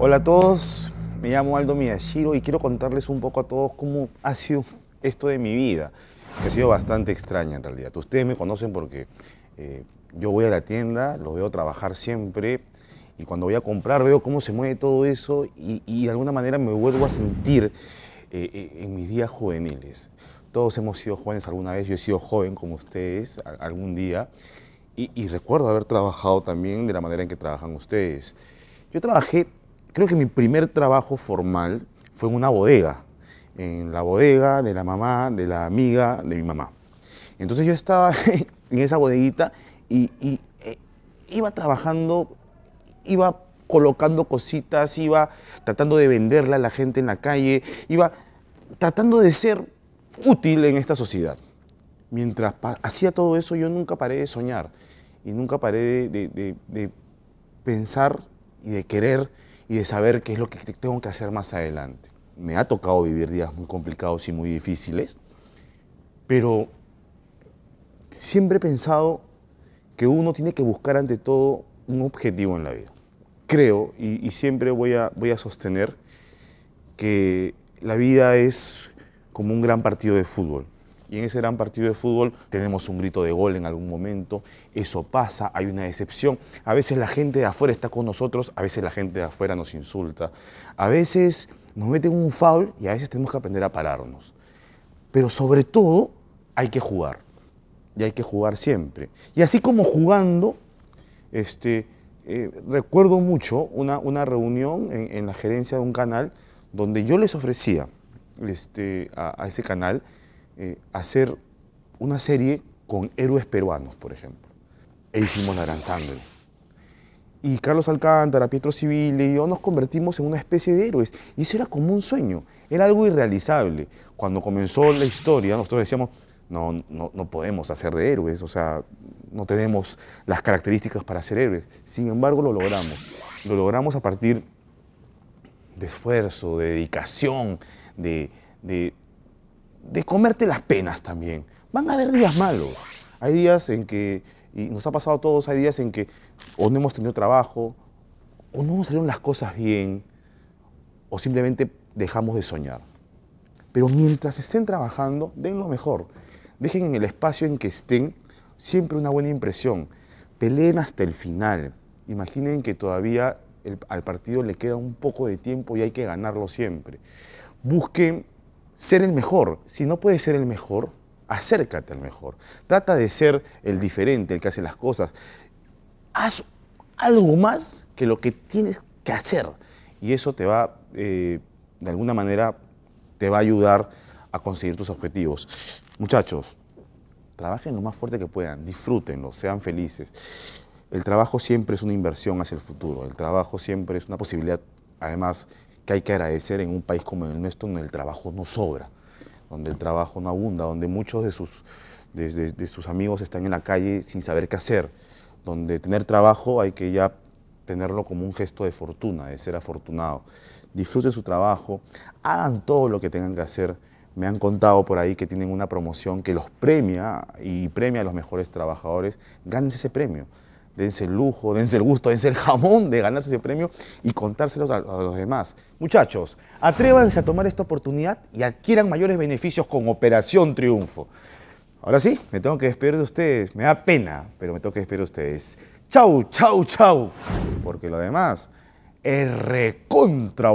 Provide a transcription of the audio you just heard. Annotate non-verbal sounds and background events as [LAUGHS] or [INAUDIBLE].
Hola a todos, me llamo Aldo Miyashiro y quiero contarles un poco a todos cómo ha sido esto de mi vida, que ha sido bastante extraña en realidad. Ustedes me conocen porque eh, yo voy a la tienda, los veo trabajar siempre y cuando voy a comprar veo cómo se mueve todo eso y, de alguna manera me vuelvo a sentir eh, eh, en mis días juveniles. Todos hemos sido jóvenes alguna vez, yo he sido joven como ustedes algún día y, y recuerdo haber trabajado también de la manera en que trabajan ustedes. Yo trabajé creo que mi primer trabajo formal fue en una bodega, en la bodega de la mamá, de la amiga de mi mamá. Entonces yo estaba [LAUGHS] en esa bodeguita y, eh, iba trabajando, iba colocando cositas, iba tratando de venderla a la gente en la calle, iba tratando de ser útil en esta sociedad. Mientras hacía todo eso, yo nunca paré de soñar y nunca paré de, de pensar y de querer y de saber qué es lo que tengo que hacer más adelante. Me ha tocado vivir días muy complicados y muy difíciles, pero siempre he pensado que uno tiene que buscar ante todo un objetivo en la vida. Creo y, y siempre voy a, voy a sostener que la vida es como un gran partido de fútbol y en ese gran partido de fútbol tenemos un grito de gol en algún momento, eso pasa, hay una decepción, a veces la gente de afuera está con nosotros, a veces la gente de afuera nos insulta, a veces nos meten un foul y a veces tenemos que aprender a pararnos. Pero sobre todo hay que jugar, y hay que jugar siempre. Y así como jugando, este, eh, recuerdo mucho una, una reunión en, la gerencia de un canal donde yo les ofrecía este, a ese canal eh, hacer una serie con héroes peruanos, por ejemplo. E hicimos La Gran Sangre. Y Carlos Alcántara, Pietro Civile y yo nos convertimos en una especie de héroes. Y eso era como un sueño, era algo irrealizable. Cuando comenzó la historia, nosotros decíamos, no, no, podemos hacer de héroes, o sea, no tenemos las características para ser héroes. Sin embargo, lo logramos. Lo logramos a partir de esfuerzo, de dedicación, de, de comerte las penas también. Van a haber días malos. Hay días en que, y nos ha pasado a todos, hay días en que o no hemos tenido trabajo, o no nos salieron las cosas bien, o simplemente dejamos de soñar. Pero mientras estén trabajando, den lo mejor. Dejen en el espacio en que estén siempre una buena impresión. Peleen hasta el final. Imaginen que todavía al partido le queda un poco de tiempo y hay que ganarlo siempre. Busquen ser el mejor. Si no puedes ser el mejor, acércate al mejor. Trata de ser el diferente, el que hace las cosas. Haz algo más que lo que tienes que hacer. Y eso te va, eh, de alguna manera, te va a ayudar a conseguir tus objetivos. Muchachos, trabajen lo más fuerte que puedan, disfrútenlo, sean felices. El trabajo siempre es una inversión hacia el futuro, el trabajo siempre es una posibilidad, además, que hay que agradecer en un país como el nuestro, donde el trabajo no sobra, donde el trabajo no abunda, donde muchos de sus, de, de, sus amigos están en la calle sin saber qué hacer, donde tener trabajo hay que ya tenerlo como un gesto de fortuna, de ser afortunado. Disfruten su trabajo, hagan todo lo que tengan que hacer. Me han contado por ahí que tienen una promoción que los premia y premia a los mejores trabajadores. Gánense ese premio dense el lujo, dense el gusto, [LAUGHS] dense el jamón de ganarse ese premio y contárselos a, los demás. Muchachos, atrévanse a tomar esta oportunidad y adquieran mayores beneficios con Operación Triunfo. Ahora sí, me tengo que despedir de ustedes. Me da pena, pero me tengo que despedir de ustedes. Chau, chau, chau. Porque lo demás es recontra